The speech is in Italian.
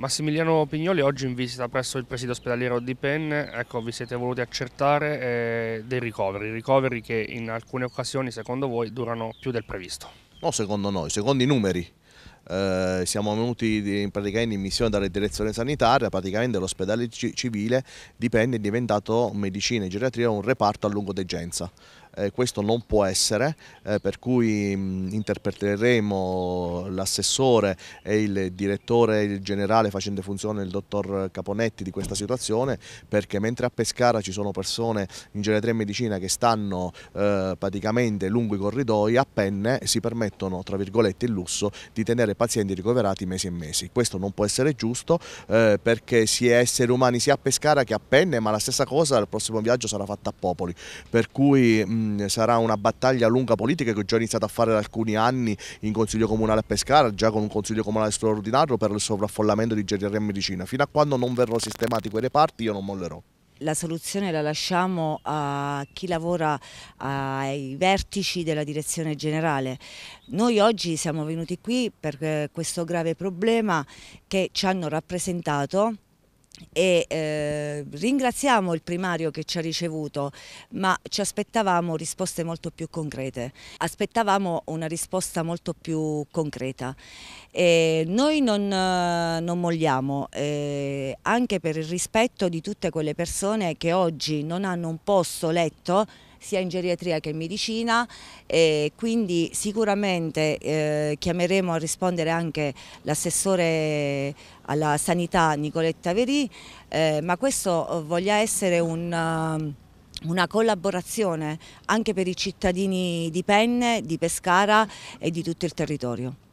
Massimiliano Pignoli oggi in visita presso il presidio ospedaliero di Penne, ecco, vi siete voluti accertare eh, dei ricoveri, ricoveri che in alcune occasioni secondo voi durano più del previsto. No, secondo noi, secondo i numeri. Eh, siamo venuti in, in missione dalla direzione sanitaria, praticamente l'ospedale civile di Penne è diventato medicina e geriatria un reparto a lungo degenza eh, questo non può essere, eh, per cui mh, mm, interpreteremo l'assessore e il direttore generale facente funzione, il dottor Caponetti, di questa situazione, perché mentre a Pescara ci sono persone in geriatria e medicina che stanno eh, praticamente lungo i corridoi a penne si permettono, tra virgolette, il lusso di tenere pazienti ricoverati mesi e mesi. Questo non può essere giusto eh, perché si è esseri umani sia a Pescara che a penne, ma la stessa cosa al prossimo viaggio sarà fatta a Popoli, per cui mh, mm, mh, ehm, sarà una battaglia lunga politica che ho già iniziato a fare da alcuni anni in Consiglio Comunale a Pescara, già con un Consiglio Comunale straordinario per il sovraffollamento di geriatria e medicina. Fino a quando non verrò sistemati quei reparti io non mollerò la soluzione la lasciamo a chi lavora ai vertici della direzione generale. Noi oggi siamo venuti qui per eh, questo grave problema che ci hanno rappresentato e eh, ringraziamo il primario che ci ha ricevuto, ma ci aspettavamo risposte molto più concrete, aspettavamo una risposta molto più concreta. E noi non, eh, non mogliamo, eh, anche per il rispetto di tutte quelle persone che oggi non hanno un posto letto sia in geriatria che in medicina e quindi sicuramente eh, chiameremo a rispondere anche l'assessore alla sanità Nicoletta Verì, eh, ma questo voglia essere un... Uh, una collaborazione anche per i cittadini di Penne, di Pescara e di tutto il territorio.